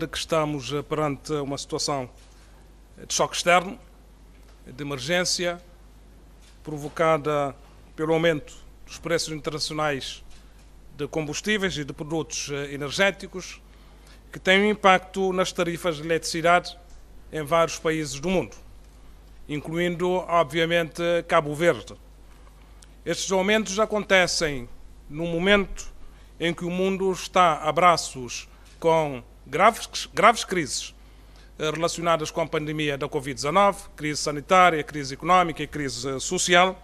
de que estamos eh, perante uma situação de choque externo, de emergência, provocada pelo aumento dos preços internacionais de combustíveis e de produtos eh, energéticos, que tem um impacto nas tarifas de eletricidade em vários países do mundo, incluindo, obviamente, Cabo Verde. Estes aumentos acontecem no momento em que o mundo está a braços com graves, graves crises eh, relacionadas com a pandemia da Covid-19, crise sanitária, crise económica e crise eh, social,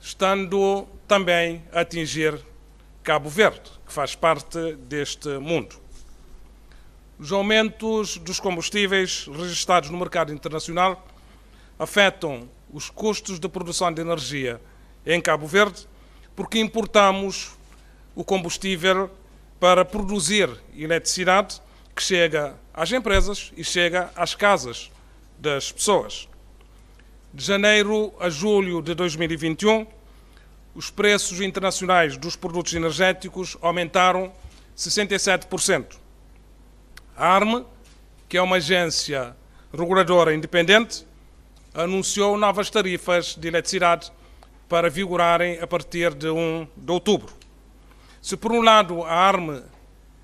estando também a atingir Cabo Verde, que faz parte deste mundo. Os aumentos dos combustíveis registrados no mercado internacional afetam os custos de produção de energia em Cabo Verde, porque importamos o combustível para produzir eletricidade que chega às empresas e chega às casas das pessoas. De janeiro a julho de 2021, os preços internacionais dos produtos energéticos aumentaram 67%. A ARME, que é uma agência reguladora independente, anunciou novas tarifas de eletricidade para vigorarem a partir de 1 de outubro. Se, por um lado, a ARME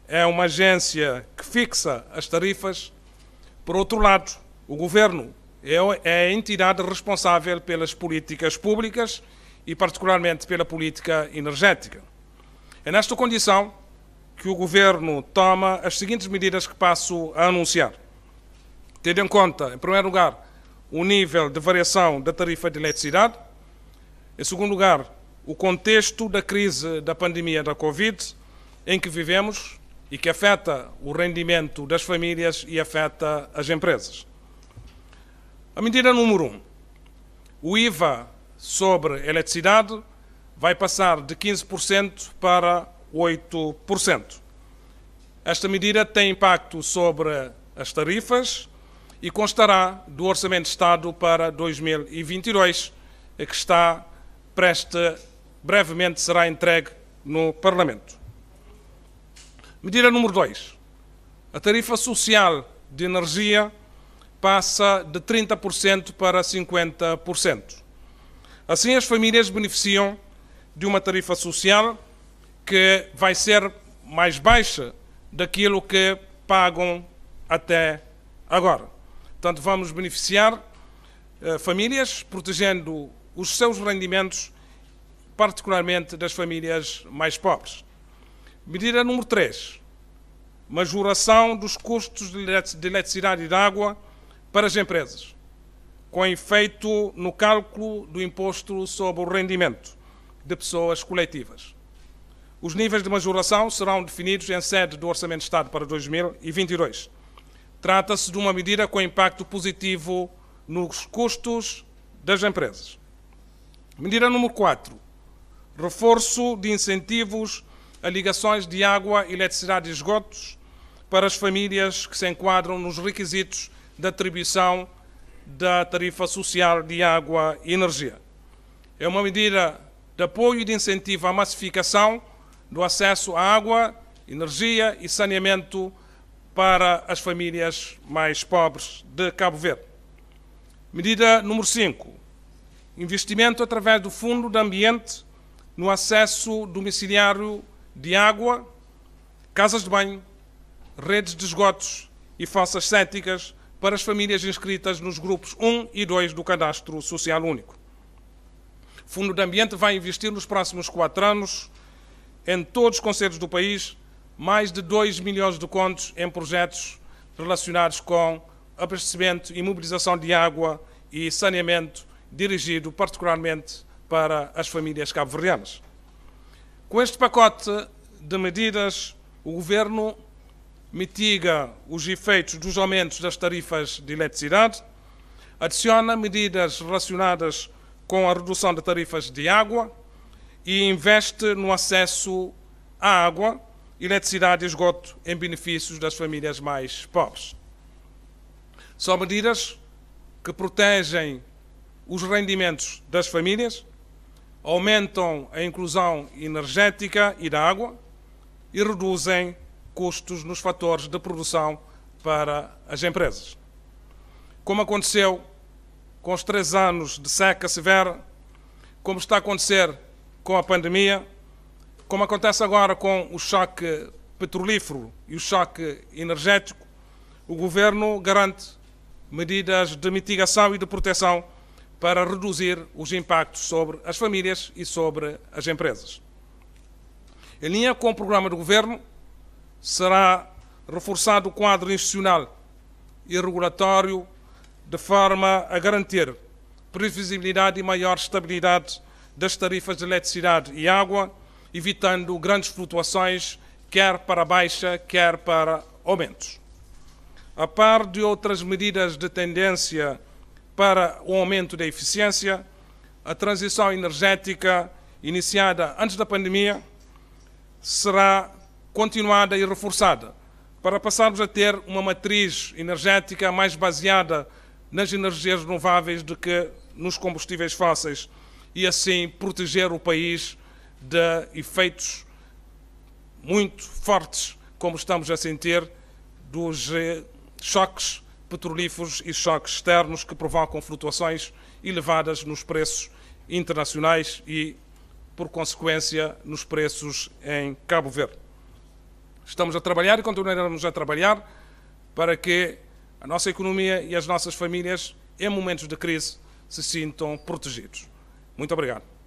é uma agência que fixa as tarifas, por outro lado, o governo é, é a entidade responsável pelas políticas públicas e, particularmente, pela política energética. É nesta condição que o governo toma as seguintes medidas que passo a anunciar. Tendo em conta, em primeiro lugar, o nível de variação da tarifa de eletricidade, em segundo lugar, o contexto da crise da pandemia da Covid em que vivemos e que afeta o rendimento das famílias e afeta as empresas. A medida número um, o IVA sobre eletricidade vai passar de 15% para 8%. Esta medida tem impacto sobre as tarifas e constará do Orçamento de Estado para 2022, que está preste brevemente será entregue no Parlamento. Medida número 2. A tarifa social de energia passa de 30% para 50%. Assim, as famílias beneficiam de uma tarifa social que vai ser mais baixa daquilo que pagam até agora. Portanto, vamos beneficiar eh, famílias protegendo os seus rendimentos particularmente das famílias mais pobres. Medida número 3. Majoração dos custos de eletricidade e de água para as empresas, com efeito no cálculo do imposto sobre o rendimento de pessoas coletivas. Os níveis de majoração serão definidos em sede do Orçamento de Estado para 2022. Trata-se de uma medida com impacto positivo nos custos das empresas. Medida número 4 reforço de incentivos a ligações de água, eletricidade e esgotos para as famílias que se enquadram nos requisitos de atribuição da tarifa social de água e energia. É uma medida de apoio e de incentivo à massificação do acesso à água, energia e saneamento para as famílias mais pobres de Cabo Verde. Medida número 5. Investimento através do Fundo de Ambiente no acesso domiciliário de água, casas de banho, redes de esgotos e fossas céticas para as famílias inscritas nos grupos 1 e 2 do Cadastro Social Único. O Fundo de Ambiente vai investir nos próximos quatro anos, em todos os conselhos do país, mais de 2 milhões de contos em projetos relacionados com abastecimento e mobilização de água e saneamento, dirigido particularmente para as famílias cabo-verdianas. Com este pacote de medidas, o Governo mitiga os efeitos dos aumentos das tarifas de eletricidade, adiciona medidas relacionadas com a redução de tarifas de água e investe no acesso à água, eletricidade e esgoto em benefícios das famílias mais pobres. São medidas que protegem os rendimentos das famílias, aumentam a inclusão energética e da água e reduzem custos nos fatores de produção para as empresas. Como aconteceu com os três anos de seca severa, como está a acontecer com a pandemia, como acontece agora com o choque petrolífero e o choque energético, o Governo garante medidas de mitigação e de proteção para reduzir os impactos sobre as famílias e sobre as empresas. Em linha com o programa do Governo, será reforçado o quadro institucional e regulatório de forma a garantir previsibilidade e maior estabilidade das tarifas de eletricidade e água, evitando grandes flutuações, quer para baixa, quer para aumentos. A par de outras medidas de tendência para o aumento da eficiência, a transição energética iniciada antes da pandemia será continuada e reforçada para passarmos a ter uma matriz energética mais baseada nas energias renováveis do que nos combustíveis fósseis e assim proteger o país de efeitos muito fortes, como estamos a sentir, dos eh, choques petrolíferos e choques externos que provocam flutuações elevadas nos preços internacionais e, por consequência, nos preços em Cabo Verde. Estamos a trabalhar e continuaremos a trabalhar para que a nossa economia e as nossas famílias, em momentos de crise, se sintam protegidos. Muito obrigado.